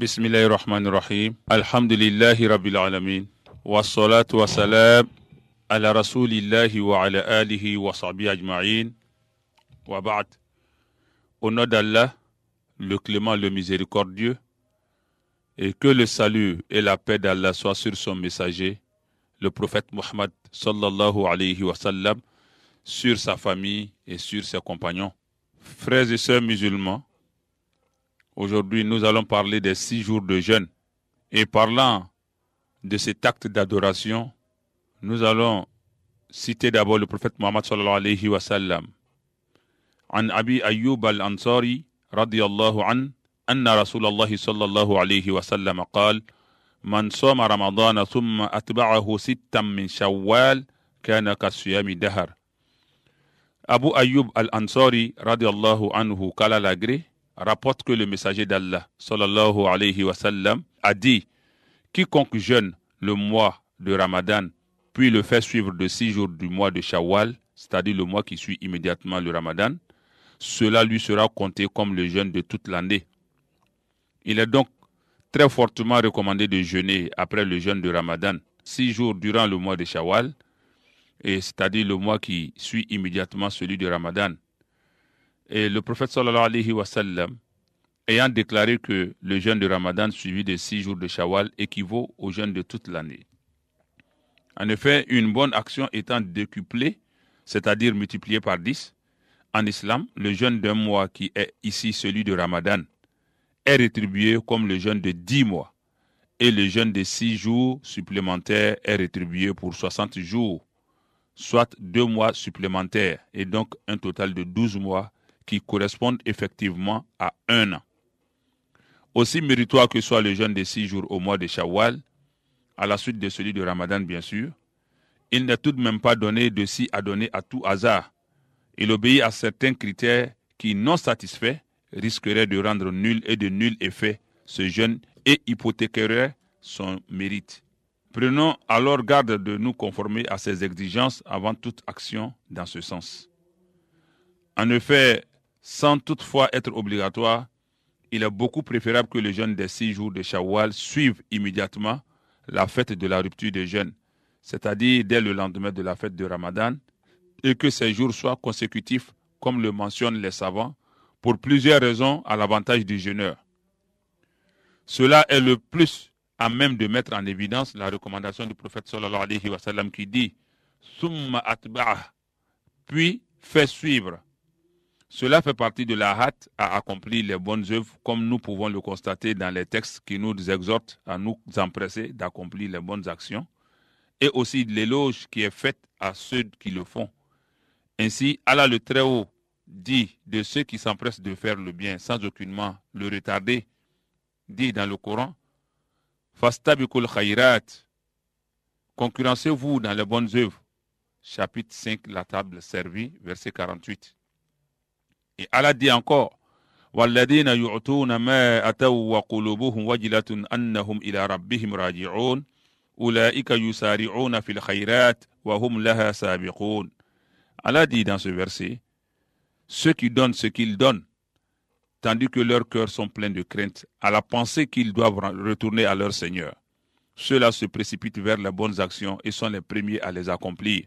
Bismillah Rahmanir rahim Alhamdulillahir rabbil alamin wa wassalam ala rasulillahi wa ala alihi wa sahbihi ajmain wa ba'd au nom d'Allah le clément le miséricordieux et que le salut et la paix d'Allah soient sur son messager le prophète Muhammad sallallahu alayhi Wasallam, sur sa famille et sur ses compagnons frères et sœurs musulmans Aujourd'hui, nous allons parler des six jours de jeûne. Et parlant de cet acte d'adoration, nous allons citer d'abord le prophète Muhammad sallallahu alayhi wa sallam. عن أبي أيوب الأنصاري رضي الله عنه أن رسول الله صلى الله عليه وسلم قال من صام رمضان ثم أتبعه ستا من شوال كان كصيام دهر أبو أيوب الأنصاري رضي الله عنه قال لاجري rapporte que le messager d'Allah, a dit Quiconque jeûne le mois de Ramadan, puis le fait suivre de six jours du mois de Shawwal, c'est-à-dire le mois qui suit immédiatement le Ramadan, cela lui sera compté comme le jeûne de toute l'année. Il est donc très fortement recommandé de jeûner après le jeûne de Ramadan, six jours durant le mois de Shawwal, et c'est-à-dire le mois qui suit immédiatement celui de Ramadan. Et le prophète sallallahu alayhi wa sallam, ayant déclaré que le jeûne de Ramadan suivi de six jours de Shawwal équivaut au jeûne de toute l'année. En effet, une bonne action étant décuplée, c'est-à-dire multipliée par dix, en islam, le jeûne d'un mois qui est ici celui de Ramadan est rétribué comme le jeûne de dix mois et le jeûne de six jours supplémentaires est rétribué pour 60 jours, soit deux mois supplémentaires et donc un total de douze mois qui correspondent effectivement à un an. Aussi méritoire que soit le jeûne des six jours au mois de Shawwal, à la suite de celui de Ramadan bien sûr, il n'est tout de même pas donné de si à donner à tout hasard. Il obéit à certains critères qui, non satisfaits, risqueraient de rendre nul et de nul effet ce jeûne et hypothéquerait son mérite. Prenons alors garde de nous conformer à ces exigences avant toute action dans ce sens. En effet, sans toutefois être obligatoire, il est beaucoup préférable que les jeunes des six jours de Shawwal suivent immédiatement la fête de la rupture des jeunes, c'est-à-dire dès le lendemain de la fête de Ramadan, et que ces jours soient consécutifs, comme le mentionnent les savants, pour plusieurs raisons à l'avantage du jeûneur. Cela est le plus à même de mettre en évidence la recommandation du prophète sallallahu alayhi wa sallam qui dit Summa atba'ah, puis fait suivre cela fait partie de la hâte à accomplir les bonnes œuvres, comme nous pouvons le constater dans les textes qui nous exhortent à nous empresser d'accomplir les bonnes actions, et aussi l'éloge qui est faite à ceux qui le font. Ainsi, Allah le Très-Haut dit de ceux qui s'empressent de faire le bien sans aucunement le retarder, dit dans le Coran, Fastabikul khayrat concurrencez-vous dans les bonnes œuvres. Chapitre 5, la table servie, verset 48. Allah dit encore hum Allah dit dans ce verset Ceux qui donnent ce qu'ils donnent, tandis que leurs cœurs sont pleins de crainte, à la pensée qu'ils doivent retourner à leur Seigneur. Ceux-là se précipitent vers les bonnes actions et sont les premiers à les accomplir.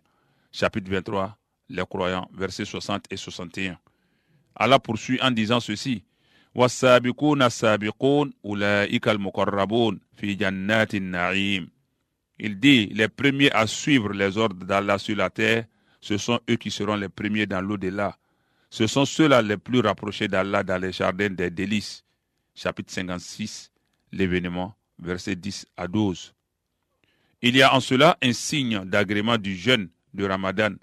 Chapitre 23, les croyants, versets 60 et 61. Allah poursuit en disant ceci. Il dit, les premiers à suivre les ordres d'Allah sur la terre, ce sont eux qui seront les premiers dans l'au-delà. Ce sont ceux-là les plus rapprochés d'Allah dans les jardins des délices. Chapitre 56, l'événement, versets 10 à 12. Il y a en cela un signe d'agrément du jeûne de Ramadan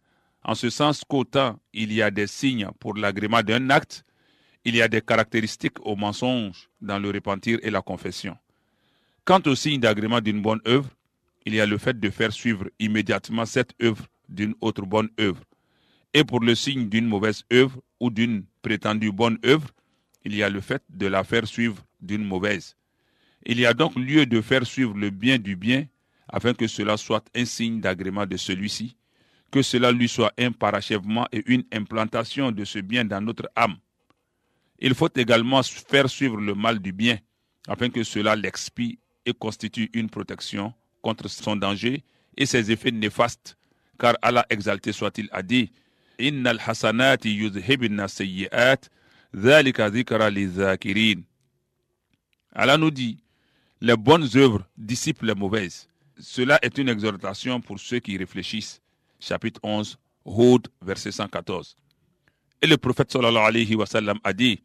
en ce sens qu'autant il y a des signes pour l'agrément d'un acte, il y a des caractéristiques au mensonge dans le repentir et la confession. Quant au signe d'agrément d'une bonne œuvre, il y a le fait de faire suivre immédiatement cette œuvre d'une autre bonne œuvre. Et pour le signe d'une mauvaise œuvre ou d'une prétendue bonne œuvre, il y a le fait de la faire suivre d'une mauvaise. Il y a donc lieu de faire suivre le bien du bien afin que cela soit un signe d'agrément de celui-ci que cela lui soit un parachèvement et une implantation de ce bien dans notre âme. Il faut également faire suivre le mal du bien, afin que cela l'expie et constitue une protection contre son danger et ses effets néfastes, car Allah exalté soit-il a dit Allah nous dit Les bonnes œuvres dissipent les mauvaises. Cela est une exhortation pour ceux qui réfléchissent chapitre 11, Hud, verset 114. Et le prophète sallallahu alayhi wa sallam a dit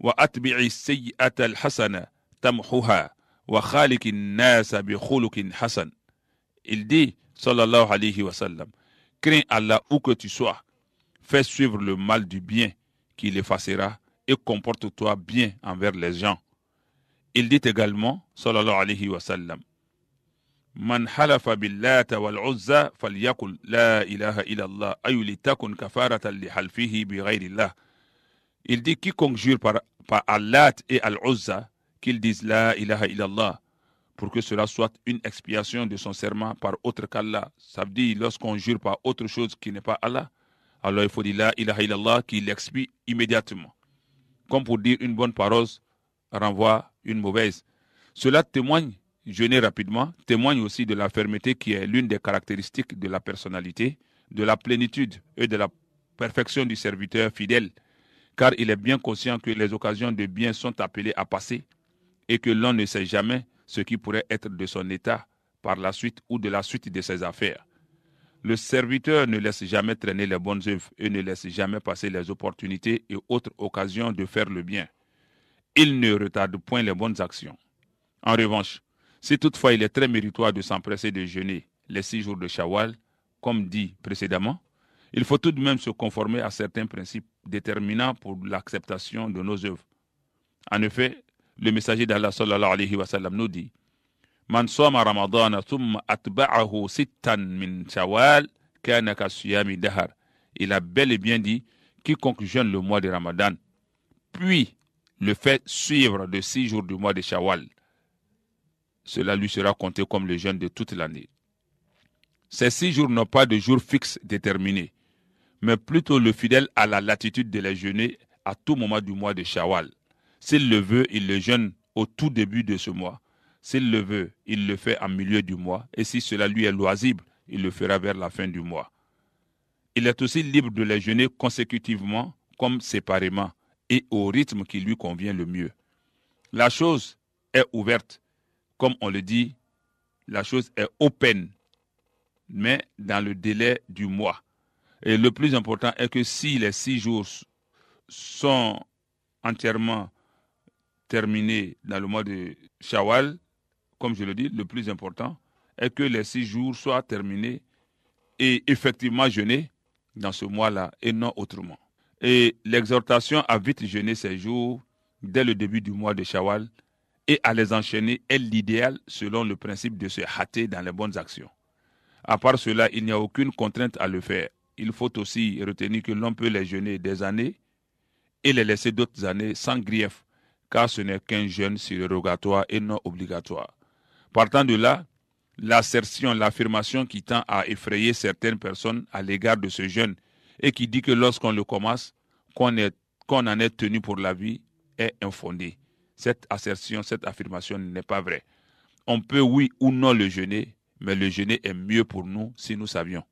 wa atbi'i al-hasana tamhuha wa khaliqin nasa bi khuluqin hasan. Il dit sallallahu alayhi wa sallam Crains Allah où que tu sois, fais suivre le mal du bien qui l'effacera et comporte-toi bien envers les gens. Il dit également sallallahu alayhi wa sallam il dit quiconque jure par, par Allah et Al-Uzza qu'il dise la ilaha illallah pour que cela soit une expiation de son serment par autre qu'Allah. Ça veut dire lorsqu'on jure par autre chose qui n'est pas Allah, alors il faut dire la ilaha illallah qu'il expie immédiatement. Comme pour dire une bonne parole renvoie une mauvaise. Cela témoigne jeûner rapidement témoigne aussi de la fermeté qui est l'une des caractéristiques de la personnalité, de la plénitude et de la perfection du serviteur fidèle, car il est bien conscient que les occasions de bien sont appelées à passer et que l'on ne sait jamais ce qui pourrait être de son état par la suite ou de la suite de ses affaires. Le serviteur ne laisse jamais traîner les bonnes œuvres et ne laisse jamais passer les opportunités et autres occasions de faire le bien. Il ne retarde point les bonnes actions. En revanche, si toutefois il est très méritoire de s'empresser de jeûner les six jours de Shawwal, comme dit précédemment, il faut tout de même se conformer à certains principes déterminants pour l'acceptation de nos œuvres. En effet, le messager d'Allah sallallahu alayhi wa sallam nous dit Man atba'ahu min kana dahar. Il a bel et bien dit Quiconque jeûne le mois de Ramadan, puis le fait suivre de six jours du mois de Shawwal, cela lui sera compté comme le jeûne de toute l'année. Ces six jours n'ont pas de jour fixe déterminé, mais plutôt le fidèle à la latitude de les jeûner à tout moment du mois de Shawwal. S'il le veut, il le jeûne au tout début de ce mois. S'il le veut, il le fait en milieu du mois, et si cela lui est loisible, il le fera vers la fin du mois. Il est aussi libre de les jeûner consécutivement comme séparément et au rythme qui lui convient le mieux. La chose est ouverte comme on le dit, la chose est open, mais dans le délai du mois. Et le plus important est que si les six jours sont entièrement terminés dans le mois de Shawwal, comme je le dis, le plus important est que les six jours soient terminés et effectivement jeûnés dans ce mois-là et non autrement. Et l'exhortation à vite jeûner ces jours dès le début du mois de Shawwal et à les enchaîner est l'idéal selon le principe de se hâter dans les bonnes actions. À part cela, il n'y a aucune contrainte à le faire. Il faut aussi retenir que l'on peut les jeûner des années et les laisser d'autres années sans grief, car ce n'est qu'un jeûne surrogatoire et non obligatoire. Partant de là, l'assertion, l'affirmation qui tend à effrayer certaines personnes à l'égard de ce jeûne et qui dit que lorsqu'on le commence, qu'on en est tenu pour la vie, est infondée. Cette assertion, cette affirmation n'est pas vraie. On peut oui ou non le jeûner, mais le jeûner est mieux pour nous si nous savions.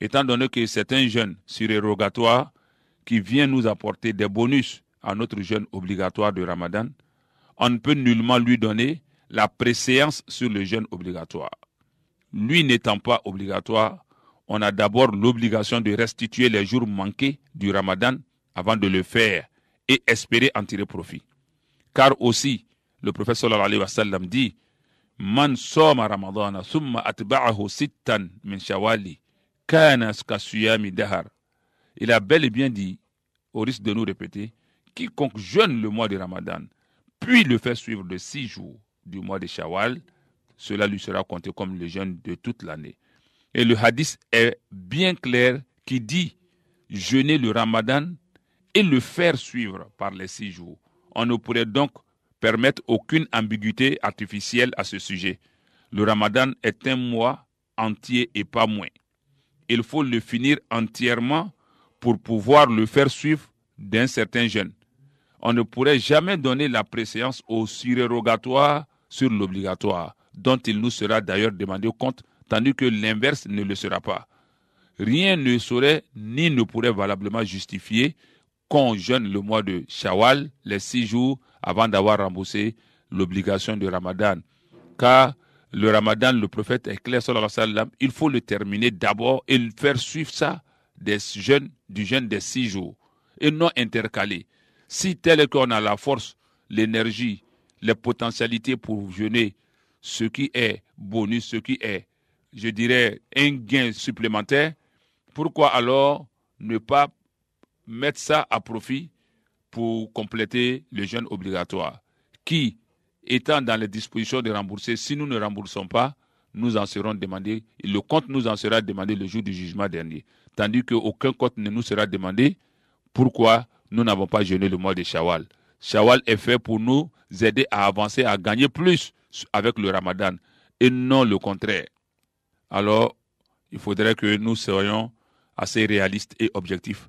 Étant donné que c'est un jeûne surérogatoire qui vient nous apporter des bonus à notre jeûne obligatoire de Ramadan, on ne peut nullement lui donner la préséance sur le jeûne obligatoire. Lui n'étant pas obligatoire, on a d'abord l'obligation de restituer les jours manqués du Ramadan avant de le faire et espérer en tirer profit. Car aussi, le prophète sallallahu alayhi wa sallam dit Man soma ramadana summa sittan min shawali Il a bel et bien dit, au risque de nous répéter, quiconque jeûne le mois de Ramadan, puis le fait suivre de six jours du mois de Shawal, cela lui sera compté comme le jeûne de toute l'année. Et le hadith est bien clair qui dit jeûner le Ramadan et le faire suivre par les six jours. On ne pourrait donc permettre aucune ambiguïté artificielle à ce sujet. Le ramadan est un mois entier et pas moins. Il faut le finir entièrement pour pouvoir le faire suivre d'un certain jeûne. On ne pourrait jamais donner la préséance au surérogatoire sur l'obligatoire, dont il nous sera d'ailleurs demandé compte, tandis que l'inverse ne le sera pas. Rien ne saurait ni ne pourrait valablement justifier qu'on jeûne le mois de Shawwal, les six jours, avant d'avoir remboursé l'obligation de Ramadan. Car le Ramadan, le prophète éclaire, clair, alayhi wa il faut le terminer d'abord et faire suivre ça des jeûnes, du jeûne des six jours, et non intercalé. Si tel est qu'on a la force, l'énergie, les potentialités pour jeûner, ce qui est bonus, ce qui est, je dirais, un gain supplémentaire, pourquoi alors ne pas mettre ça à profit pour compléter le jeûne obligatoire, qui, étant dans les dispositions de rembourser, si nous ne remboursons pas, nous en serons demandés, le compte nous en sera demandé le jour du jugement dernier, tandis qu'aucun compte ne nous sera demandé. Pourquoi nous n'avons pas jeûné le mois de Shawal. Shawal est fait pour nous aider à avancer, à gagner plus avec le Ramadan, et non le contraire. Alors, il faudrait que nous soyons assez réalistes et objectifs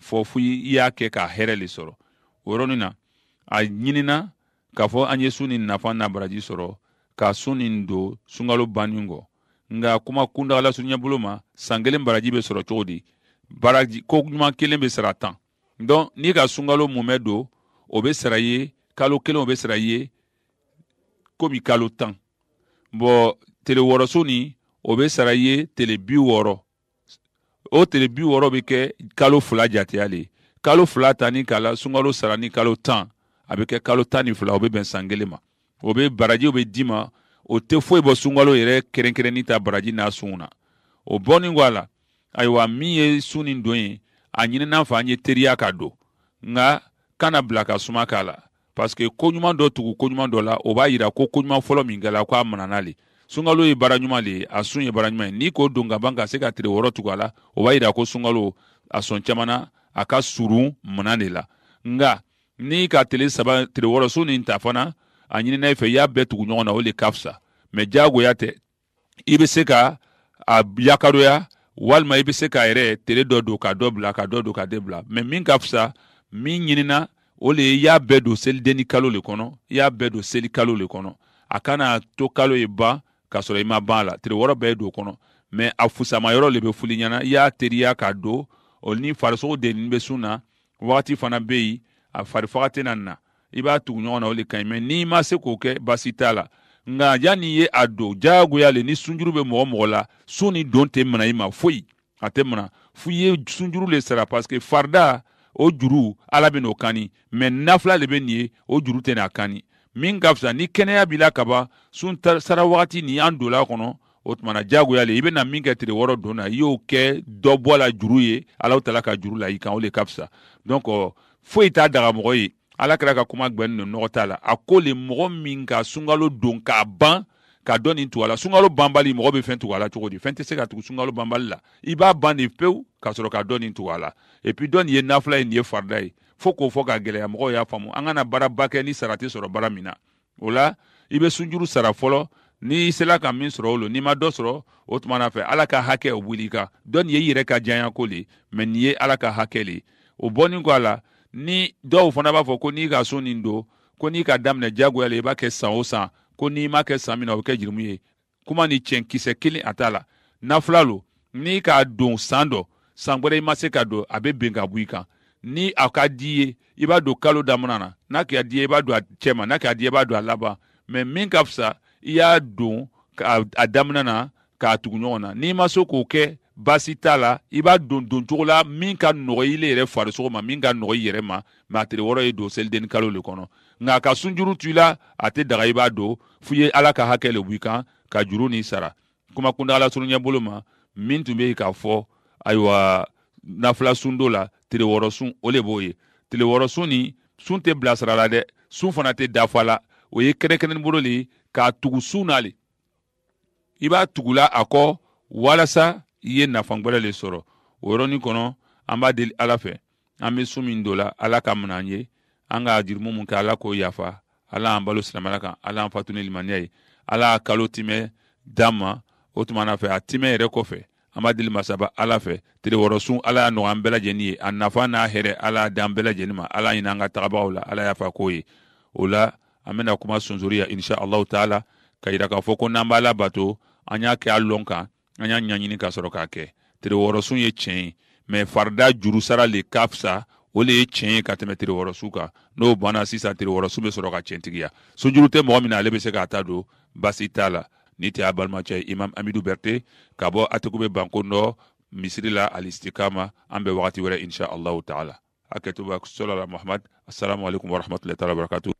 fɔ fo i y'a kɛ ka hɛrɛ le sɔrɔ o yɔrɔnin na a ɲinina k'a fɔ an ye sun nin nafa n'a baraji sɔrɔ ka sun nin don sunkalo banni kɔ nka kuma kuntagalasurunɲɛ bolo ma san kelen baraji bɛ sɔrɔ cogo di baraji ko ɲuman kelen bɛ sara tan donc n'i ka sunkalo mumɛ don o bɛ sara i ye kalo kelen o bɛ sara i ye komi kalo tan bɔn tele wɔɔrɔso nin o bɛ sara i ye tele bi wɔɔrɔ o tile bi wɔɔrɔ bɛ kɛ kalo fila jateya le ye kalo fila tani k'a la sunkalo sara ni kalo tan a bɛ kɛ kalo tan ni fila o bɛ bɛn san kelen ma o bɛ barajiw bɛ d'i ma o tɛ foyi bɔ sunkalo yɛrɛ kɛrɛnkɛrɛnni ta baraji n'a sunw na o bɔnni kɔ a la ayiwa min ye sun ni don ye a ɲinina fɛ an ye teriya ka don nka kana bila ka suma k'a la parce que koɲuman dɔ tugu koɲuman dɔ la o b'a yira ko koɲuman fɔlɔ min kɛla k'a manana le sunkalo ye baara ɲuman de ye a sun ye baara ɲuman ye n'i k'o don ka ban ka se ka tile wɔɔrɔ tugu a la o b'a yira ko sunkalo a sɔn caman na a ka surun mana de la nka n'i ka tile saba tile wɔɔrɔ su nin ta fana a ɲinina i fɛ i y'a bɛɛ tugu ɲɔgɔn na o de ka fisa mɛ diyagoya tɛ i bɛ se ka a yakaroya walima i bɛ se k'a yɛrɛ tele dɔ don ka dɔ bila ka dɔ don ka de bila mɛ min ka fisa min ɲinina o le ye i y'a bɛɛ don selidenni kalo le kɔnɔ i y'a bɛɛ don seli kalo le kɔnɔ a kana to kalo ye ban k'a sɔrɔ i ma ban a la tile wɔɔrɔ bɛɛ ye don kɔnɔ mɛ a fusamayɔrɔ le bɛ fuli ɲɛna i y'a teriya k'a don o ni farisogo denni bɛ sun na wagati fana bɛ yen a farifaga tɛna na i b'a tugu ɲɔgɔn na o le ka ɲi mɛ n'i ma se k'o kɛ baasi t'a la nka yanni i ye a don diyagoya le ni sunjuru bɛ mɔgɔ mɔgɔ la sun ni don tɛ mina i ma foyi a tɛ mina f'i ye sunjuru le sara parce que farida o juru ala bɛ n'o kani mɛ nafila de bɛ nin ye o juru tɛ n'a kani min ka fisa ni kɛnɛya b'i la kaban sun sara wagati nin an don a kɔnɔ o tumana diyagoya le i bɛna min kɛ tile wɔɔrɔ don na i y'o kɛ dɔ bɔ la juru ye alaw tala ka juru la i kan o le ka fisa donc foyi t'a daga mɔgɔ ye ala kɛra ka kuma gbɛnni don nɔgɔ t'a la a ko le mɔgɔ min ka sunkalo don k'a ban ka dɔ nin tugu a la sunkalo banbali mɔgɔ bɛ fɛn tugu a la cogo di fɛn tɛ se ka tugu sunkalo banbali la i b'a ban de pewu ka sɔrɔ ka dɔ nin tugu a la et puis dɔ nin ye nafila ye nin ye farida ye fo k'o fɔ ka gɛlɛya mɔgɔw y'a faamu an kana baaraba kɛ ni sara tɛ sɔrɔ baara min na o la i bɛ sunjuru sara fɔlɔ n'i sela ka min sɔrɔ o lo n'i ma dɔ sɔrɔ o tuma na fɛ ala ka hakɛ o wuli i kan dɔ nin ye i yɛrɛ ka diya ko le mɛ nin ye ala ka hakɛ le o bɔlen kɔ a la ni dɔw fana b'a fɔ ko n'i ka so nin don ko n'i ka daminɛ diyagoya la i b'a kɛ san o san ko n'i m'a kɛ san min na o bɛ kɛ jurumu ye kuma nin tiɲɛ kisɛ kelen a t'a la nafila lo n'i k'a don san dɔ san wɛrɛ i ma se ka don a bɛ ben ka bɔ i kan ni a ka di ye i b'a don kalo damuna na n'a kɛra di ye i b'a don a cɛ ma n'a kɛra di ye i b'a don a laban mɛ min ka fisa i y'a don a damuna na k'a tugu ɲɔgɔn na n'i ma se k'o kɛ baasi t'a la i b'a don doncogo la min ka nɔgɔ i yɛrɛ farisogo ma min ka nɔgɔ i yɛrɛ ma mɛ a tere wɔɔrɔ ye don selidenni kalo le kɔnɔ nka a ka sunjuru to i la a tɛ daga i b'a don f'i ye ala ka hakɛ le b'i kan ka juru nin sara kuma kuntagala surun ɲɛ ma min tun bɛ yen k'a fɔ ayiwa nafila sun dɔ la tile wɔɔrɔ sun o le b'o ye tile wɔɔrɔ sun nin sun tɛ bilasira la dɛ sun fana tɛ dafa la o ye kɛnɛkɛnɛni bolo le ye k'a tugu sun na le i b'a tugula a kɔ walasa i ye nafangbɛrɛ le sɔrɔ o yɔrɔnin kɔnɔ an b'a deli ala fɛ an bɛ sun min don la ala ka minɛ an ye an ka jurumu min kɛ ala k'o yafa ala y'an balo silamɛya kan ala y'an fatu ni limaniya ye ala y'a kalo timɛ d'an ma o tuma na fɛ a timɛ yɛrɛ kɔfɛ an b'a deli masaba ala fɛ terewɔrɔsun ala y'a nɔgɔ an bɛɛ lajɛlen ye a nafa n'a hɛrɛ ala y'a di an bɛɛ lajɛlen ma ala ɲini an ka tagabagaw la ala y'a fa ko ye o la an bɛna kuma sonsoriya insha allahu taala ka yira k'a fɔ ko n'an b'a labato an y'a kɛ a lɔn kan an y'a ɲaɲini ka sɔrɔ k'a kɛ terewɔrɔsun ye tiɲɛ ye mɛ farida juru le ka fisa o le ye tiɲɛ ye ka tɛmɛ terewɔrɔsu kan n'o banna sisan terewɔrɔsu bɛ sɔrɔ ka tiɲɛtigiya sojuru tɛ mɔgɔ min na ale bɛ se k'a ta don basi t'a la ni tɛ a balimacɛ imam amidu berte ka bɔ atigube banko nɔ misiri la alistikama an bɛ wagati wɛrɛ insha allahu taala a kɛtoba sɔlala muhamad assalamu alaikum taala wabarakatu